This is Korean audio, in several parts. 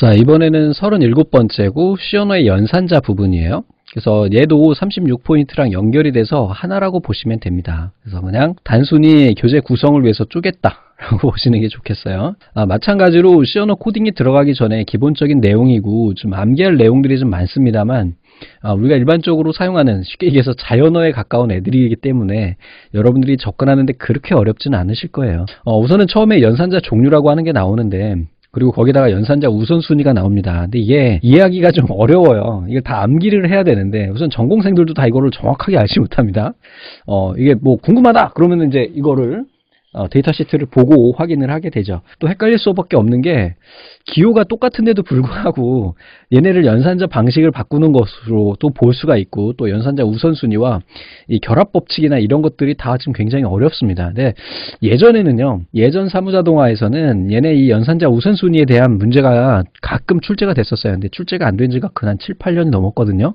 자, 이번에는 37번째고 시어노의 연산자 부분이에요. 그래서 얘도 36포인트랑 연결이 돼서 하나라고 보시면 됩니다. 그래서 그냥 단순히 교재 구성을 위해서 쪼갰다. 라고 보시는 게 좋겠어요. 아, 마찬가지로 시어노 코딩이 들어가기 전에 기본적인 내용이고 좀 암기할 내용들이 좀 많습니다만 아, 우리가 일반적으로 사용하는 쉽게 얘기해서 자연어에 가까운 애들이기 때문에 여러분들이 접근하는데 그렇게 어렵진 않으실 거예요. 어, 우선은 처음에 연산자 종류라고 하는 게 나오는데 그리고 거기다가 연산자 우선순위가 나옵니다. 근데 이게 이해하기가 좀 어려워요. 이걸 다 암기를 해야 되는데 우선 전공생들도 다 이거를 정확하게 알지 못합니다. 어, 이게 뭐 궁금하다 그러면 이제 이거를 어, 데이터 시트를 보고 확인을 하게 되죠. 또 헷갈릴 수밖에 없는 게 기호가 똑같은데도 불구하고 얘네를 연산자 방식을 바꾸는 것으로 또 볼 수가 있고 또 연산자 우선순위와 이 결합 법칙이나 이런 것들이 다 지금 굉장히 어렵습니다. 근데 예전에는요. 예전 사무자동화에서는 얘네 이 연산자 우선순위에 대한 문제가 가끔 출제가 됐었어요. 근데 출제가 안 된 지가 그한 7, 8년이 넘었거든요.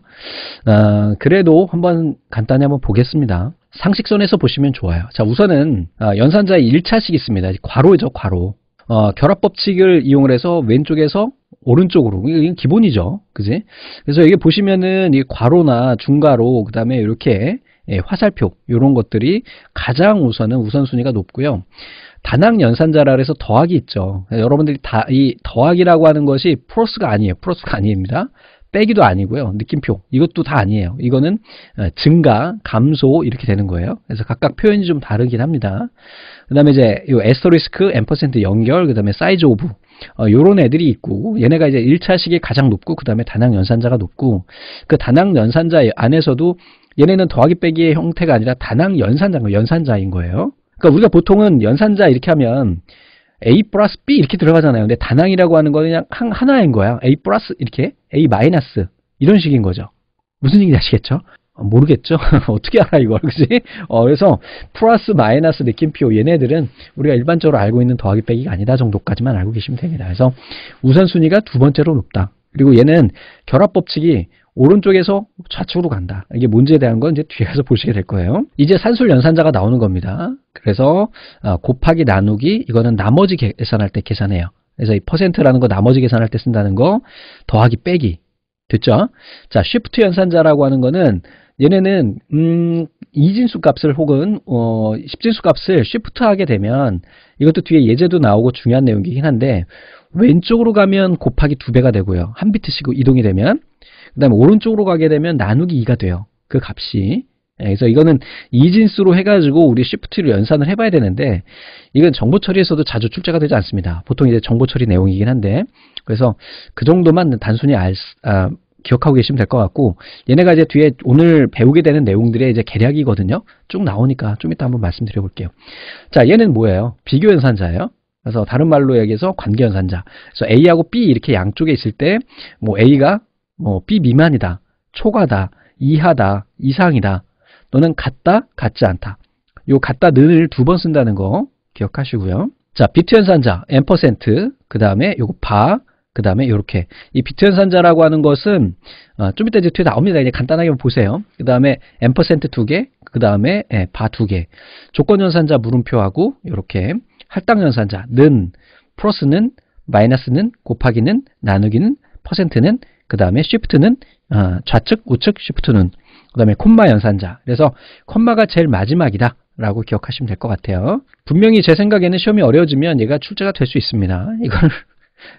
아, 그래도 한번 간단히 한번 보겠습니다. 상식선에서 보시면 좋아요. 자, 우선은 아, 연산자의 1차식이 있습니다. 괄호죠, 괄호. 어, 결합 법칙을 이용을 해서 왼쪽에서 오른쪽으로 이건 기본이죠, 그지? 그래서 여기 보시면은 이 괄호나 중괄호 그다음에 이렇게 예, 화살표 이런 것들이 가장 우선은 우선순위가 높고요. 단항 연산자라 해서 더하기 있죠. 여러분들이 다 이 더하기라고 하는 것이 플러스가 아니에요. 플러스가 아닙니다. 빼기도 아니고요. 느낌표 이것도 다 아니에요. 이거는 어, 증가, 감소 이렇게 되는 거예요. 그래서 각각 표현이 좀 다르긴 합니다. 그 다음에 이제 요 에스터리스크, 앰퍼센트 연결, 그 다음에 사이즈 오브 어, 요런 애들이 있고 얘네가 이제 1차식이 가장 높고 그 다음에 단항 연산자가 높고 그 단항 연산자 안에서도 얘네는 더하기 빼기의 형태가 아니라 단항 연산자인 거예요. 연산자인 거예요. 그러니까 우리가 보통은 연산자 이렇게 하면 A 플러스 B 이렇게 들어가잖아요. 근데 단항이라고 하는 건 그냥 하나인 거야. A 플러스 이렇게 A 마이너스 이런 식인 거죠. 무슨 얘기인지 아시겠죠? 어, 모르겠죠? 어떻게 알아 이걸 그지? 어, 그래서 플러스 마이너스 느낌표 얘네들은 우리가 일반적으로 알고 있는 더하기 빼기가 아니다 정도까지만 알고 계시면 됩니다. 그래서 우선순위가 두 번째로 높다. 그리고 얘는 결합법칙이 오른쪽에서 좌측으로 간다. 이게 문제에 대한 건 이제 뒤에서 보시게 될 거예요. 이제 산술 연산자가 나오는 겁니다. 그래서 어, 곱하기 나누기 이거는 나머지 계산할 때 계산해요. 그래서 이 퍼센트라는 거 나머지 계산할 때 쓴다는 거 더하기 빼기 됐죠? 자, 쉬프트 연산자라고 하는 거는 얘네는 음, 이진수 값을 혹은 어, 십진수 값을 쉬프트하게 되면 이것도 뒤에 예제도 나오고 중요한 내용이긴 한데 왼쪽으로 가면 곱하기 두 배가 되고요. 한 비트씩 이동이 되면 그 다음에 오른쪽으로 가게 되면 나누기 2가 돼요. 그 값이. 예, 그래서 이거는 이진수로 해가지고 우리 시프트를 연산을 해봐야 되는데 이건 정보 처리에서도 자주 출제가 되지 않습니다. 보통 이제 정보 처리 내용이긴 한데 그래서 그 정도만 단순히 알, 아, 기억하고 계시면 될 것 같고 얘네가 이제 뒤에 오늘 배우게 되는 내용들의 이제 계략이거든요. 쭉 나오니까 좀 이따 한번 말씀드려 볼게요. 자 얘는 뭐예요? 비교 연산자예요. 그래서 다른 말로 얘기해서 관계 연산자. 그래서 A하고 B 이렇게 양쪽에 있을 때 뭐 A가 어, B 미만이다, 초과다, 이하다, 이상이다. 너는 같다, 같지 않다. 요 같다 는을 두 번 쓴다는 거 기억하시고요. 자, 비트 연산자 n%, 그 다음에 요거 바, 그 다음에 요렇게. 이 비트 연산자라고 하는 것은 어, 좀 이따 이제 뒤에 나옵니다. 이제 간단하게 보세요. 그 다음에 n%두 개, 그 다음에 예, 바두 개. 조건 연산자 물음표하고 요렇게 할당 연산자 는, 플러스는, 마이너스는, 곱하기는, 나누기는, 퍼센트는 그 다음에 쉬프트는 아, 좌측, 우측 쉬프트는 그 다음에 콤마 연산자 그래서 콤마가 제일 마지막이다 라고 기억하시면 될 것 같아요 분명히 제 생각에는 시험이 어려워지면 얘가 출제가 될 수 있습니다 이걸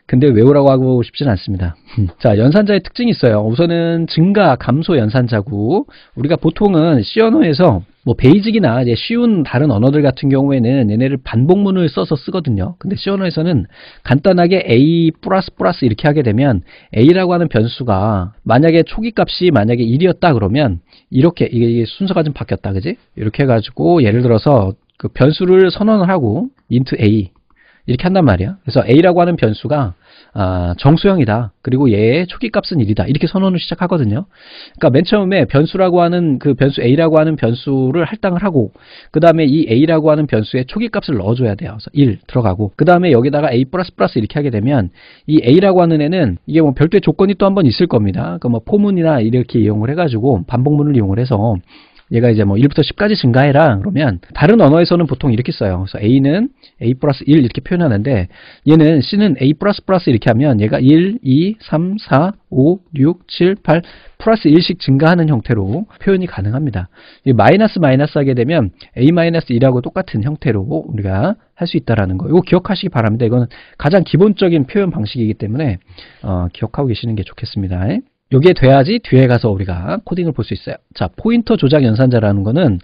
근데 외우라고 하고 싶진 않습니다. 음, 자, 연산자의 특징이 있어요. 우선은 증가, 감소 연산자고 우리가 보통은 C 언어에서 뭐 베이직이나 이제 쉬운 다른 언어들 같은 경우에는 얘네를 반복문을 써서 쓰거든요. 근데 C 언어에서는 간단하게 A 플러스 플러스 이렇게 하게 되면 A라고 하는 변수가 만약에 초기 값이 만약에 1이었다 그러면 이렇게 이게 순서가 좀 바뀌었다 그지? 이렇게 해가지고 예를 들어서 그 변수를 선언을 하고 int a 이렇게 한단 말이야. 그래서 A라고 하는 변수가 아, 정수형이다. 그리고 얘의 초기 값은 1이다. 이렇게 선언을 시작하거든요. 그러니까 맨 처음에 변수라고 하는 그 변수 A라고 하는 변수를 할당을 하고 그 다음에 이 A라고 하는 변수에 초기 값을 넣어줘야 돼요. 그래서 1 들어가고 그 다음에 여기다가 A 이렇게 하게 되면 이 A라고 하는 애는 이게 뭐 별도의 조건이 또 한 번 있을 겁니다. 그뭐 그러니까 포문이나 이렇게 이용을 해가지고 반복문을 이용을 해서 얘가 이제 뭐 1부터 10까지 증가해라 그러면 다른 언어에서는 보통 이렇게 써요. 그래서 A는 A 플러스 1 이렇게 표현하는데 얘는 C는 A 플러스 플러스 이렇게 하면 얘가 1, 2, 3, 4, 5, 6, 7, 8 플러스 1씩 증가하는 형태로 표현이 가능합니다. 마이너스 마이너스 하게 되면 A 마이너스 1하고 똑같은 형태로 우리가 할 수 있다라는 거. 이거 기억하시기 바랍니다. 이거는 가장 기본적인 표현 방식이기 때문에 어, 기억하고 계시는 게 좋겠습니다. 여기에 돼야지 뒤에 가서 우리가 코딩을 볼 수 있어요. 자, 포인터 조작 연산자라는 거는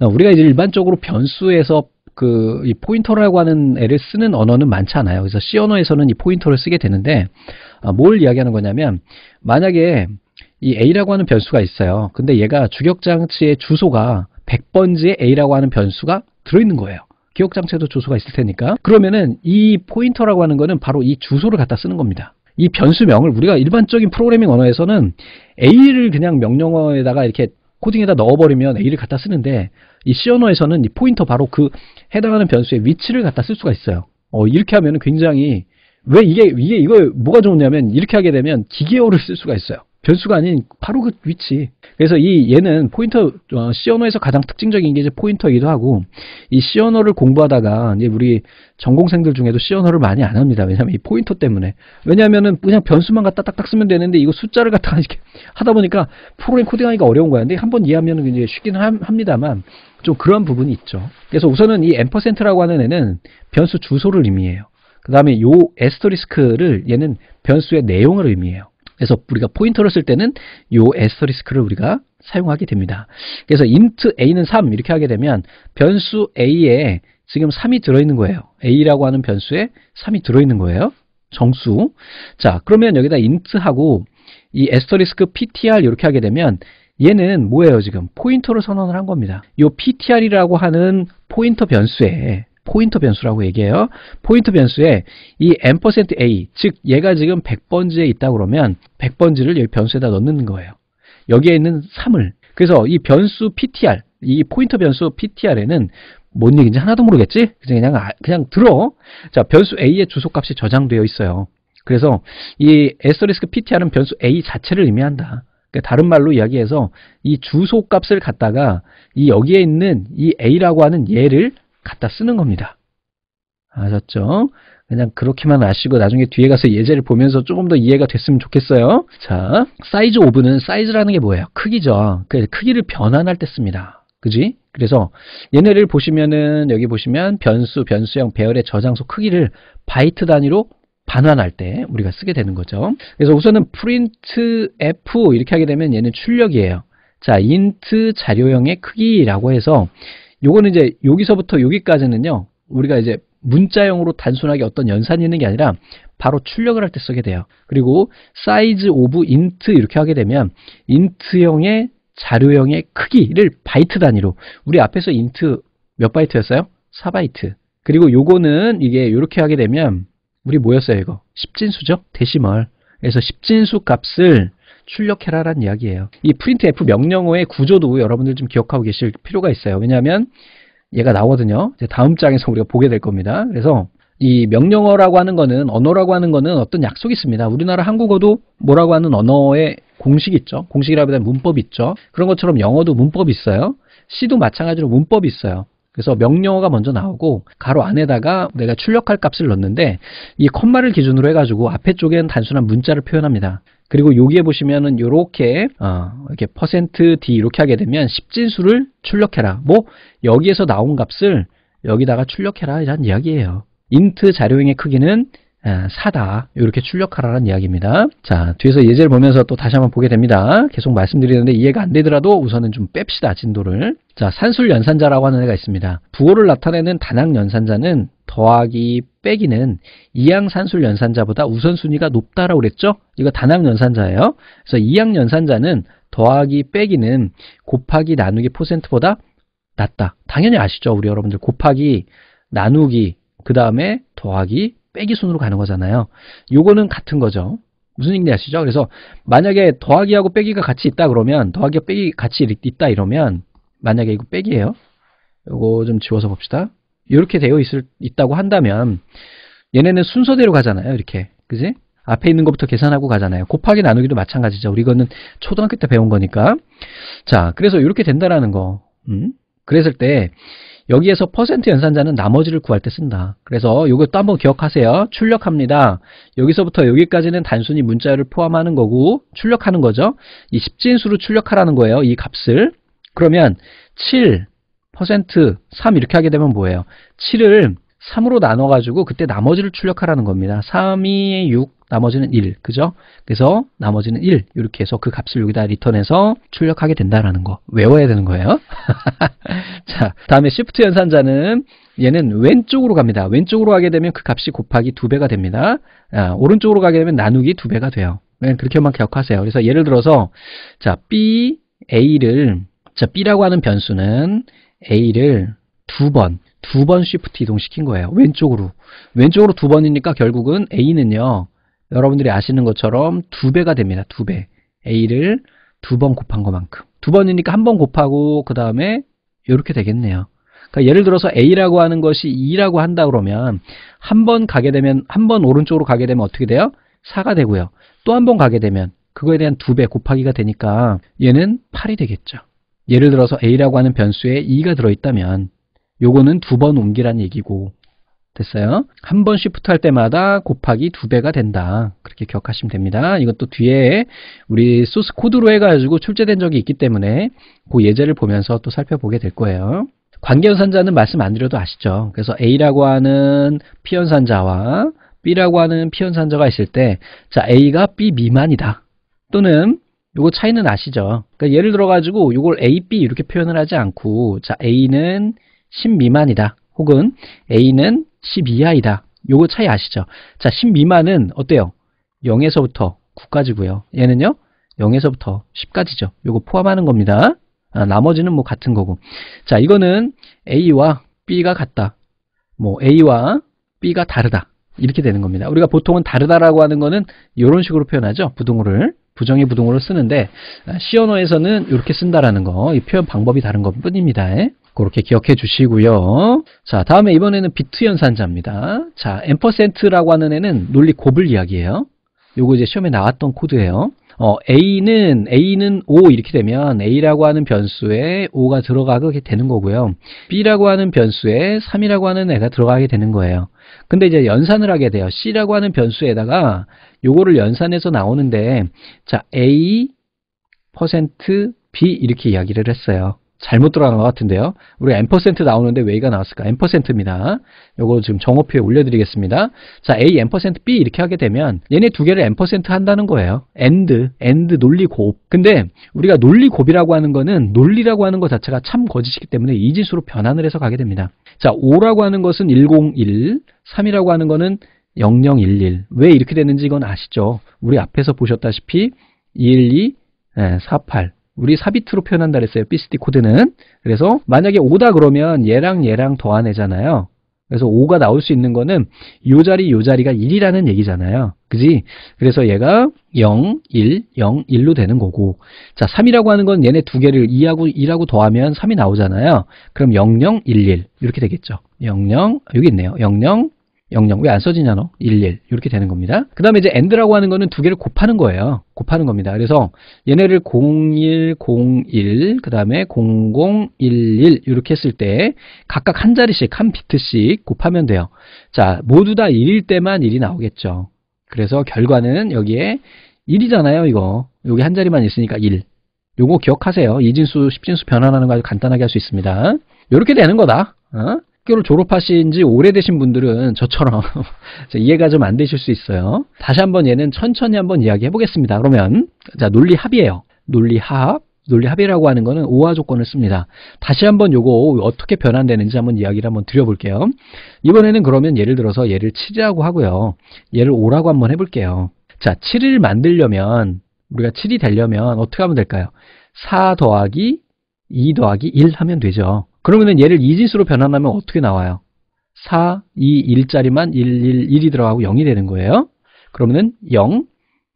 어, 우리가 이제 일반적으로 변수에서 그 이 포인터라고 하는 애를 쓰는 언어는 많지 않아요. 그래서 C 언어에서는 이 포인터를 쓰게 되는데 아, 뭘 이야기하는 거냐면 만약에 이 A라고 하는 변수가 있어요. 근데 얘가 주격장치의 주소가 100번지에 A라고 하는 변수가 들어있는 거예요. 기억장치에도 주소가 있을 테니까. 그러면은 이 포인터라고 하는 거는 바로 이 주소를 갖다 쓰는 겁니다. 이 변수명을 우리가 일반적인 프로그래밍 언어에서는 A를 그냥 명령어에다가 이렇게 코딩에다 넣어버리면 A를 갖다 쓰는데 이 C 언어에서는 이 포인터 바로 그 해당하는 변수의 위치를 갖다 쓸 수가 있어요. 어, 이렇게 하면 굉장히 왜 이게 이게 이거 뭐가 좋냐면 이렇게 하게 되면 기계어를 쓸 수가 있어요. 변수가 아닌 바로 그 위치. 그래서 이 얘는 포인터 어, C 언어에서 가장 특징적인 게 이제 포인터이기도 하고 이 C 언어를 공부하다가 이제 우리 전공생들 중에도 시 언어를 많이 안 합니다. 왜냐하면 이 포인터 때문에. 왜냐하면은 그냥 변수만 갖다 딱딱 쓰면 되는데 이거 숫자를 갖다가 이렇게 하다 보니까 프로그램 코딩하기가 어려운 거야. 근데 한 번 이해하면 굉장히 쉽긴 합니다만 좀그런 부분이 있죠. 그래서 우선은 이 엠퍼센트라고 하는 애는 변수 주소를 의미해요. 그 다음에 요 에스터리스크를 얘는 변수의 내용을 의미해요. 그래서 우리가 포인터를 쓸 때는 요 에스터리스크를 우리가 사용하게 됩니다. 그래서 int a는 3 이렇게 하게 되면 변수 a에 지금 3이 들어있는 거예요. a라고 하는 변수에 3이 들어있는 거예요. 정수. 자, 그러면 여기다 int하고 이 에스터리스크 ptr 이렇게 하게 되면 얘는 뭐예요 지금? 포인터를 선언을 한 겁니다. 요 ptr이라고 하는 포인터 변수에 포인터 변수라고 얘기해요. 포인터 변수에 이 m%a, 즉 얘가 지금 100번지에 있다 그러면 100번지를 여기 변수에다 넣는 거예요. 여기에 있는 3을. 그래서 이 변수 ptr, 이 포인터 변수 ptr에는 뭔 얘기인지 하나도 모르겠지? 그냥, 그냥, 아, 그냥 들어. 자, 변수 a의 주소값이 저장되어 있어요. 그래서 이 에스터리스크 ptr은 변수 a 자체를 의미한다. 그러니까 다른 말로 이야기해서 이 주소 값을 갖다가 이 여기에 있는 이 a라고 하는 얘를 갖다 쓰는 겁니다. 아셨죠? 그냥 그렇게만 아시고 나중에 뒤에 가서 예제를 보면서 조금 더 이해가 됐으면 좋겠어요. 자, 사이즈 오브는 사이즈라는 게 뭐예요? 크기죠. 그 크기를 변환할 때 씁니다. 그지? 그래서 얘네를 보시면은 여기 보시면 변수, 변수형, 배열의 저장소 크기를 바이트 단위로 반환할 때 우리가 쓰게 되는 거죠. 그래서 우선은 프린트 f 이렇게 하게 되면 얘는 출력이에요. 자, int 자료형의 크기라고 해서 요거는 이제 여기서부터 여기까지는요. 우리가 이제 문자형으로 단순하게 어떤 연산이 있는 게 아니라 바로 출력을 할 때 쓰게 돼요. 그리고 사이즈 오브 인트 이렇게 하게 되면 인트형의 자료형의 크기를 바이트 단위로 우리 앞에서 인트 몇 바이트였어요? 4바이트. 그리고 요거는 이게 이렇게 하게 되면 우리 뭐였어요 이거? 십진수죠? 데시멀. 그래서 십진수 값을 출력해라라는 이야기예요. 이 printf 명령어의 구조도 여러분들 좀 기억하고 계실 필요가 있어요. 왜냐하면 얘가 나오거든요. 다음 장에서 우리가 보게 될 겁니다. 그래서 이 명령어라고 하는 거는 언어라고 하는 거는 어떤 약속이 있습니다. 우리나라 한국어도 뭐라고 하는 언어의 공식 있죠. 공식이라기보다는 문법 있죠. 그런 것처럼 영어도 문법이 있어요. C도 마찬가지로 문법이 있어요. 그래서 명령어가 먼저 나오고 가로 안에다가 내가 출력할 값을 넣는데 이 컴마를 기준으로 해가지고 앞에 쪽엔 단순한 문자를 표현합니다. 그리고 여기에 보시면은 이렇게 어, 이렇게 퍼센트 %d 이렇게 하게 되면 십진수를 출력해라. 뭐 여기에서 나온 값을 여기다가 출력해라 이런 이야기예요. 인트 자료형의 크기는 예, 사다 이렇게 출력하라는 이야기입니다. 자 뒤에서 예제를 보면서 또 다시 한번 보게 됩니다. 계속 말씀드리는데 이해가 안 되더라도 우선은 좀 뺍시다 진도를. 자 산술 연산자라고 하는 애가 있습니다. 부호를 나타내는 단항 연산자는 더하기 빼기는 이항 산술 연산자보다 우선순위가 높다라고 그랬죠? 이거 단항 연산자예요. 그래서 이항 연산자는 더하기 빼기는 곱하기 나누기 퍼센트보다 낮다. 당연히 아시죠? 우리 여러분들 곱하기 나누기 그 다음에 더하기 빼기 순으로 가는 거잖아요. 요거는 같은 거죠. 무슨 얘기인지 아시죠? 그래서 만약에 더하기하고 빼기가 같이 있다 그러면 더하기와 빼기 같이 있다 이러면 만약에 이거 빼기예요. 요거 좀 지워서 봅시다. 이렇게 되어 있을 있다고 한다면 얘네는 순서대로 가잖아요. 이렇게. 그지? 앞에 있는 것부터 계산하고 가잖아요. 곱하기 나누기도 마찬가지죠. 우리 이거는 초등학교 때 배운 거니까. 자, 그래서 이렇게 된다라는 거. 음? 그랬을 때 여기에서 퍼센트 연산자는 나머지를 구할 때 쓴다. 그래서 이것도 한번 기억하세요. 출력합니다. 여기서부터 여기까지는 단순히 문자열을 포함하는 거고 출력하는 거죠. 이 십진수로 출력하라는 거예요. 이 값을. 그러면 7, 3 이렇게 하게 되면 뭐예요? 7을 3으로 나눠가지고 그때 나머지를 출력하라는 겁니다. 3이 6, 나머지는 1, 그죠? 그래서 나머지는 1 이렇게 해서 그 값을 여기다 리턴해서 출력하게 된다라는 거 외워야 되는 거예요. 자, 다음에 시프트 연산자는 얘는 왼쪽으로 갑니다. 왼쪽으로 가게 되면 그 값이 곱하기 두배가 됩니다. 아, 오른쪽으로 가게 되면 나누기 두배가 돼요. 네, 그렇게만 기억하세요. 그래서 예를 들어서 자, B, A를 자, B라고 하는 변수는 A를 두 번, 두번 쉬프트 이동시킨 거예요. 왼쪽으로. 왼쪽으로 두 번이니까 결국은 A는요. 여러분들이 아시는 것처럼 두 배가 됩니다. 두 배. A를 두 번 곱한 것만큼. 두 번이니까 한 번 곱하고 그 다음에 이렇게 되겠네요. 그러니까 예를 들어서 A라고 하는 것이 2라고 한다 그러면 한 번 가게 되면 한 번 오른쪽으로 가게 되면 어떻게 돼요? 4가 되고요. 또 한 번 가게 되면 그거에 대한 두 배 곱하기가 되니까 얘는 8이 되겠죠. 예를 들어서 A라고 하는 변수에 2가 들어있다면 요거는 두 번옮기라는 얘기고 됐어요. 한번 쉬프트 할 때마다 곱하기 두 배가 된다. 그렇게 기억하시면 됩니다. 이것도 뒤에 우리 소스 코드로 해가지고 출제된 적이 있기 때문에 그 예제를 보면서 또 살펴보게 될 거예요. 관계연산자는 말씀 안 드려도 아시죠? 그래서 A라고 하는 피연산자와 B라고 하는 피연산자가 있을 때, 자 A가 B 미만이다. 또는 요거 차이는 아시죠? 그러니까 예를 들어가지고 요걸 A, B 이렇게 표현을 하지 않고, 자 A는 10 미만이다. 혹은 A는 10 이하이다. 요거 차이 아시죠? 자, 10 미만은 어때요? 0에서부터 9까지고요. 얘는요? 0에서부터 10까지죠. 요거 포함하는 겁니다. 아, 나머지는 뭐 같은 거고. 자, 이거는 A와 B가 같다. 뭐 A와 B가 다르다. 이렇게 되는 겁니다. 우리가 보통은 다르다라고 하는 거는 이런 식으로 표현하죠. 부동호를 부정의 부동호를 쓰는데 아, 시언어에서는 이렇게 쓴다라는 거, 이 표현 방법이 다른 것뿐입니다. 그렇게 기억해 주시고요. 자, 다음에 이번에는 비트 연산자입니다. 자, m 라고 하는 애는 논리 곱을 이야기해요. 요거 이제 시험에 나왔던 코드예요. 어, a는 a는 5 이렇게 되면 a라고 하는 변수에 5가 들어가게 되는 거고요. b라고 하는 변수에 3이라고 하는 애가 들어가게 되는 거예요. 근데 이제 연산을 하게 돼요. c라고 하는 변수에다가 요거를 연산해서 나오는데 자, a b 이렇게 이야기를 했어요. 잘못 들어간 것 같은데요. 우리 M% 나오는데 왜 이가 나왔을까? M%입니다. 요거 지금 정오표에 올려드리겠습니다. 자, A, M%, B 이렇게 하게 되면 얘네 두 개를 M% 한다는 거예요. AND, AND 논리곱. 근데 우리가 논리곱이라고 하는 거는 논리라고 하는 것 자체가 참 거짓이기 때문에 이지수로 변환을 해서 가게 됩니다. 자, 5라고 하는 것은 101, 3이라고 하는 거는 0011. 왜 이렇게 되는지 이건 아시죠? 우리 앞에서 보셨다시피 212, 48. 우리 삽비트로 표현한다 그랬어요. BCD 코드는. 그래서 만약에 5다 그러면 얘랑 얘랑 더하해잖아요 그래서 5가 나올 수 있는 거는 요 자리 요 자리가 1이라는 얘기잖아요. 그지? 그래서 얘가 0, 1, 0, 1로 되는 거고 자 3이라고 하는 건 얘네 두 개를 2하고 1하고 더하면 3이 나오잖아요. 그럼 0, 0, 1, 1 이렇게 되겠죠. 0, 0, 아, 여기 있네요. 0, 0, 00왜안 써지냐 너? 11 이렇게 되는 겁니다. 그 다음에 이제 AND라고 하는 거는 두 개를 곱하는 거예요. 곱하는 겁니다. 그래서 얘네를 0101그 다음에 0011 이렇게 했을 때 각각 한 자리씩 한 비트씩 곱하면 돼요. 자 모두 다 1일 때만 1이 나오겠죠. 그래서 결과는 여기에 1이잖아요 이거. 여기 한 자리만 있으니까 1. 요거 기억하세요. 이진수, 십진수 변환하는 거 아주 간단하게 할 수 있습니다. 이렇게 되는 거다. 어? 학교를 졸업하신 지 오래되신 분들은 저처럼 이해가 좀 안 되실 수 있어요. 다시 한번 얘는 천천히 한번 이야기해 보겠습니다. 그러면 자 논리 합이에요. 논리 합. 논리 합이라고 하는 거는 오화 조건을 씁니다. 다시 한번 요거 어떻게 변환되는지 한번 이야기를 한번 드려볼게요. 이번에는 그러면 예를 들어서 얘를 7이라고 하고요. 얘를 5라고 한번 해볼게요. 자, 7을 만들려면 우리가 7이 되려면 어떻게 하면 될까요? 4 더하기 2 더하기 1 하면 되죠. 그러면 얘를 이짓수로 변환하면 어떻게 나와요? 4, 2, 1짜리만 1, 1, 1이 들어가고 0이 되는 거예요. 그러면은 0,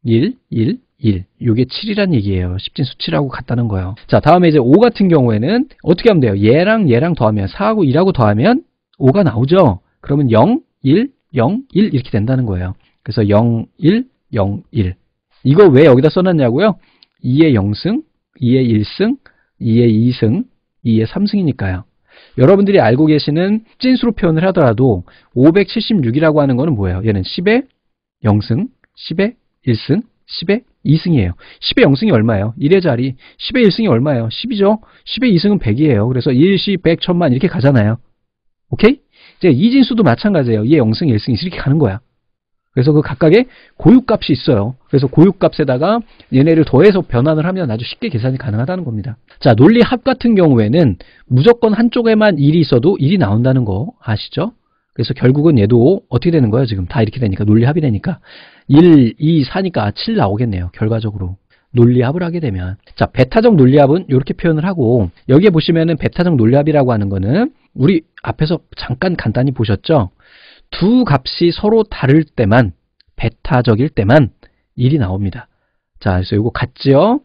1, 1, 1. 이게 7이란 얘기예요. 10진 수치라고 같다는 거예요. 자, 다음에 이제 5 같은 경우에는 어떻게 하면 돼요? 얘랑 얘랑 더하면 4하고 2하고 더하면 5가 나오죠. 그러면 0, 1, 0, 1 이렇게 된다는 거예요. 그래서 0, 1, 0, 1. 이거 왜 여기다 써놨냐고요? 2의 0승, 2의 1승, 2의 2승, 2의 3승이니까요. 여러분들이 알고 계시는 찐수로 표현을 하더라도 576이라고 하는 거는 뭐예요? 얘는 10에 0승, 10에 1승, 10에 2승이에요. 10의 0승이 얼마예요? 1의 자리. 10의 1승이 얼마예요? 10이죠. 10의 2승은 100이에요. 그래서 1, 10, 100, 1000만 이렇게 가잖아요. 오케이? 이제 이진수도 마찬가지예요. 2의 0승, 1승, 이 이렇게 가는 거야. 그래서 그 각각의 고유값이 있어요. 그래서 고유값에다가 얘네를 더해서 변환을 하면 아주 쉽게 계산이 가능하다는 겁니다. 자, 논리 합 같은 경우에는 무조건 한쪽에만 1이 있어도 1이 나온다는 거 아시죠? 그래서 결국은 얘도 어떻게 되는 거예요? 지금 다 이렇게 되니까 논리 합이 되니까 1, 2, 4니까 7 나오겠네요. 결과적으로. 논리합을 하게 되면 자 베타적 논리합은 이렇게 표현을 하고 여기에 보시면은 베타적 논리합이라고 하는 거는 우리 앞에서 잠깐 간단히 보셨죠 두 값이 서로 다를 때만 베타적일 때만 1이 나옵니다. 자, 그래서 이거 같지요?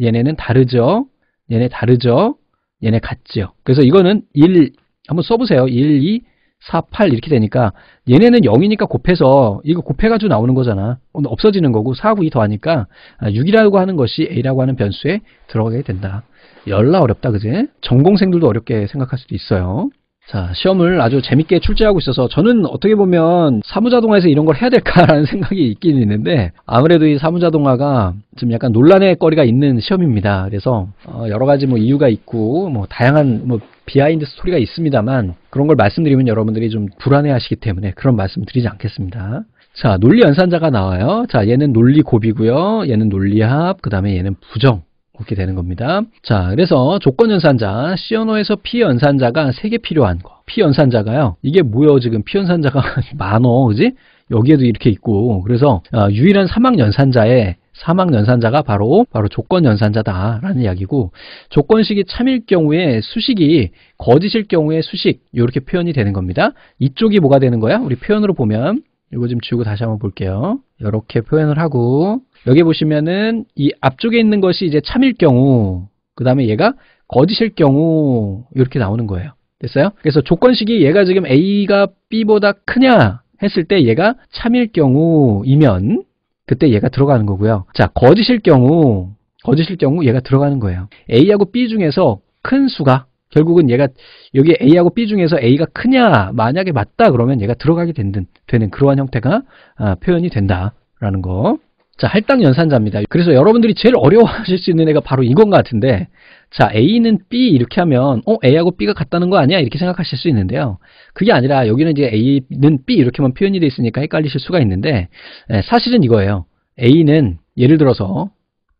얘네는 다르죠? 얘네 다르죠? 얘네 같지요? 그래서 이거는 1 한번 써보세요. 1, 2, 4, 8 이렇게 되니까 얘네는 0이니까 곱해서 이거 곱해가지고 나오는 거잖아. 어, 없어지는 거고 4, 9, 2 더하니까 6이라고 아, 하는 것이 A라고 하는 변수에 들어가게 된다. 열라 어렵다 그지? 전공생들도 어렵게 생각할 수도 있어요. 자, 시험을 아주 재밌게 출제하고 있어서 저는 어떻게 보면 사무자동화에서 이런 걸 해야 될까라는 생각이 있긴 있는데 아무래도 이 사무자동화가 좀 약간 논란의 거리가 있는 시험입니다. 그래서 어, 여러 가지 뭐 이유가 있고 뭐 다양한 뭐 비하인드 스토리가 있습니다만 그런 걸 말씀드리면 여러분들이 좀 불안해하시기 때문에 그런 말씀 드리지 않겠습니다. 자, 논리 연산자가 나와요. 자, 얘는 논리 곱이고요. 얘는 논리합, 그 다음에 얘는 부정. 그렇게 되는 겁니다. 자, 그래서 조건 연산자, 시언어에서 피 연산자가 3개 필요한 거. 피 연산자가요. 이게 뭐예요, 지금 피 연산자가 많어, 그지? 여기에도 이렇게 있고. 그래서 아, 유일한 사막 연산자의 사막 연산자가 바로 바로 조건 연산자다라는 이야기고 조건식이 참일 경우에 수식이 거짓일 경우에 수식 이렇게 표현이 되는 겁니다. 이쪽이 뭐가 되는 거야? 우리 표현으로 보면 이거 좀 지우고 다시 한번 볼게요. 이렇게 표현을 하고 여기 보시면은 이 앞쪽에 있는 것이 이제 참일 경우 그 다음에 얘가 거짓일 경우 이렇게 나오는 거예요. 됐어요? 그래서 조건식이 얘가 지금 A가 B보다 크냐 했을 때 얘가 참일 경우이면 그때 얘가 들어가는 거고요. 자, 거짓일 경우 거짓일 경우 얘가 들어가는 거예요. A하고 B 중에서 큰 수가 결국은 얘가 여기 A하고 B 중에서 A가 크냐 만약에 맞다 그러면 얘가 들어가게 된 되는 그러한 형태가 아, 표현이 된다라는 거. 자, 할당 연산자입니다. 그래서 여러분들이 제일 어려워하실 수 있는 애가 바로 이건 것 같은데 자, A는 B 이렇게 하면 어, A하고 B가 같다는 거 아니야? 이렇게 생각하실 수 있는데요. 그게 아니라 여기는 이제 A는 B 이렇게만 표현이 돼 있으니까 헷갈리실 수가 있는데 네, 사실은 이거예요. A는 예를 들어서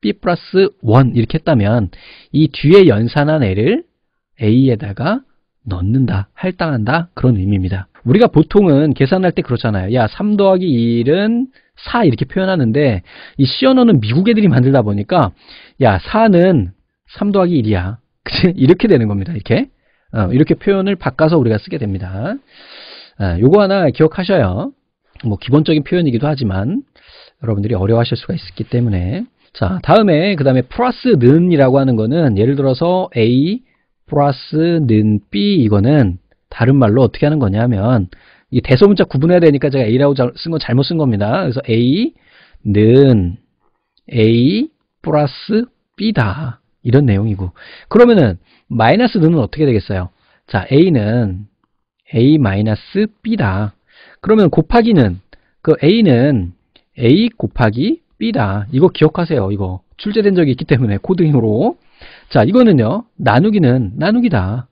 B 플러스 1 이렇게 했다면 이 뒤에 연산한 애를 A에다가 넣는다, 할당한다 그런 의미입니다. 우리가 보통은 계산할 때 그렇잖아요. 야, 3 더하기 1은 사 이렇게 표현하는데 이시 언어는 미국 애들이 만들다 보니까 야사는3 더하기 1이야. 그치? 이렇게 되는 겁니다. 이렇게 어, 이렇게 표현을 바꿔서 우리가 쓰게 됩니다. 아, 요거 하나 기억하셔요. 뭐 기본적인 표현이기도 하지만 여러분들이 어려워하실 수가 있기 때문에 자 다음에 그 다음에 플러스 는이라고 하는 거는 예를 들어서 A 플러스 는 B 이거는 다른 말로 어떻게 하는 거냐면 이 대소문자 구분해야 되니까 제가 A라고 쓴 건 잘못 쓴 겁니다. 그래서 A는 A 플러스 B다. 이런 내용이고. 그러면은 마이너스 는 어떻게 되겠어요? 자, A는 A 마이너스 B다. 그러면 곱하기는 그 A는 A 곱하기 B다. 이거 기억하세요. 이거 출제된 적이 있기 때문에 코드링으로. 자, 이거는요. 나누기는 나누기다.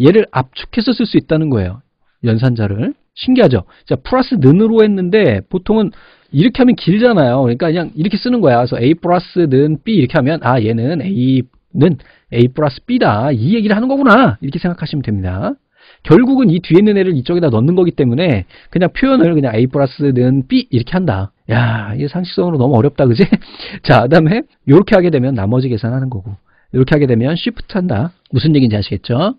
얘를 압축해서 쓸 수 있다는 거예요. 연산자를. 신기하죠? 자, 플러스 는으로 했는데 보통은 이렇게 하면 길잖아요. 그러니까 그냥 이렇게 쓰는 거야. 그래서 A 플러스 는 B 이렇게 하면 아 얘는 A는 A 플러스 B다. 이 얘기를 하는 거구나. 이렇게 생각하시면 됩니다. 결국은 이 뒤에 있는 애를 이쪽에다 넣는 거기 때문에 그냥 표현을 그냥 A 플러스는 B 이렇게 한다. 야, 이게 상식성으로 너무 어렵다, 그지? 자, 그 다음에 이렇게 하게 되면 나머지 계산하는 거고 이렇게 하게 되면 Shift 한다. 무슨 얘기인지 아시겠죠?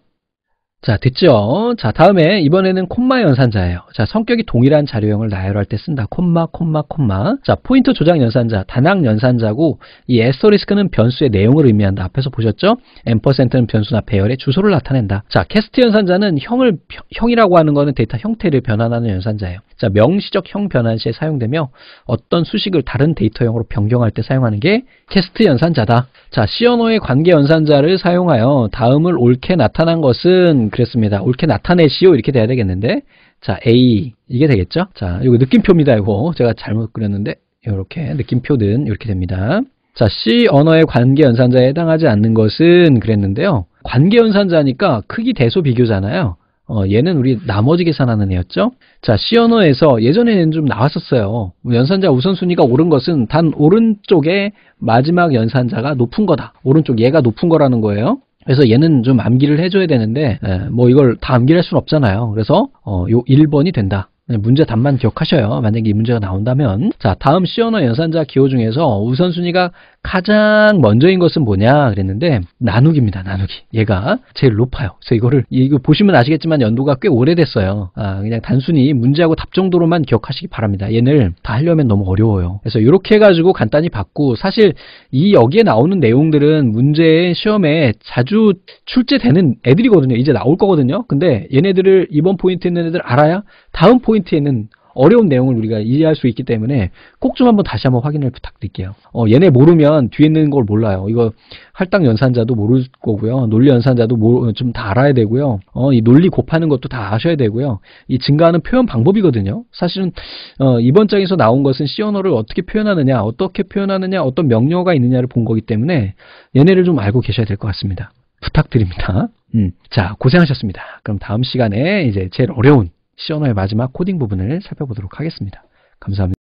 자, 됐죠? 자, 다음에 이번에는 콤마 연산자예요. 자, 성격이 동일한 자료형을 나열할 때 쓴다. 콤마, 콤마, 콤마. 자, 포인트 조작 연산자, 단항 연산자고 이 에스토리스크는 변수의 내용을 의미한다. 앞에서 보셨죠? 앰퍼센트는 변수나 배열의 주소를 나타낸다. 자, 캐스트 연산자는 형을 형이라고 하는 거는 데이터 형태를 변환하는 연산자예요. 자, 명시적 형 변환시에 사용되며 어떤 수식을 다른 데이터형으로 변경할 때 사용하는 게 캐스트 연산자다. 자, C 언어의 관계 연산자를 사용하여 다음을 옳게 나타난 것은 그랬습니다. 옳게 나타내시오 이렇게 돼야 되겠는데 자, A 이게 되겠죠? 자, 이거 느낌표입니다. 이거 제가 잘못 그렸는데 이렇게 느낌표는 이렇게 됩니다. 자, C 언어의 관계 연산자에 해당하지 않는 것은 그랬는데요. 관계 연산자니까 크기 대소 비교잖아요. 어, 얘는 우리 나머지 계산하는 애였죠. 자, C 언어에서 예전에는 좀 나왔었어요. 연산자 우선순위가 오른 것은 단 오른쪽에 마지막 연산자가 높은 거다. 오른쪽 얘가 높은 거라는 거예요. 그래서 얘는 좀 암기를 해줘야 되는데 에, 뭐 이걸 다 암기할 를 수는 없잖아요. 그래서 어, 요 1번이 된다. 네, 문제 답만 기억하셔요. 만약에 이 문제가 나온다면 자 다음 시어너 연산자 기호 중에서 우선순위가 가장 먼저인 것은 뭐냐 그랬는데 나누기입니다. 나누기. 얘가 제일 높아요. 그래서 이거를 이거 보시면 아시겠지만 연도가 꽤 오래됐어요. 아, 그냥 단순히 문제하고 답 정도로만 기억하시기 바랍니다. 얘를 다 하려면 너무 어려워요. 그래서 이렇게 해가지고 간단히 봤고 사실 이 여기에 나오는 내용들은 문제 시험에 자주 출제되는 애들이거든요. 이제 나올 거거든요. 근데 얘네들을 이번 포인트 있는 애들 알아야 다음 포인트 포인트에 는 어려운 내용을 우리가 이해할 수 있기 때문에 꼭 좀 한번 다시 한번 확인을 부탁드릴게요. 어, 얘네 모르면 뒤에 있는 걸 몰라요. 이거 할당 연산자도 모를 거고요. 논리 연산자도 어, 좀다 알아야 되고요. 어, 이 논리 곱하는 것도 다 아셔야 되고요. 이 증가하는 표현 방법이거든요. 사실은 어, 이번 장에서 나온 것은 시 언어를 어떻게 표현하느냐, 어떻게 표현하느냐, 어떤 명령어가 있느냐를 본 거기 때문에 얘네를 좀 알고 계셔야 될 것 같습니다. 부탁드립니다. 음, 자 고생하셨습니다. 그럼 다음 시간에 이제 제일 어려운 C 언어의 마지막 코딩 부분을 살펴보도록 하겠습니다. 감사합니다.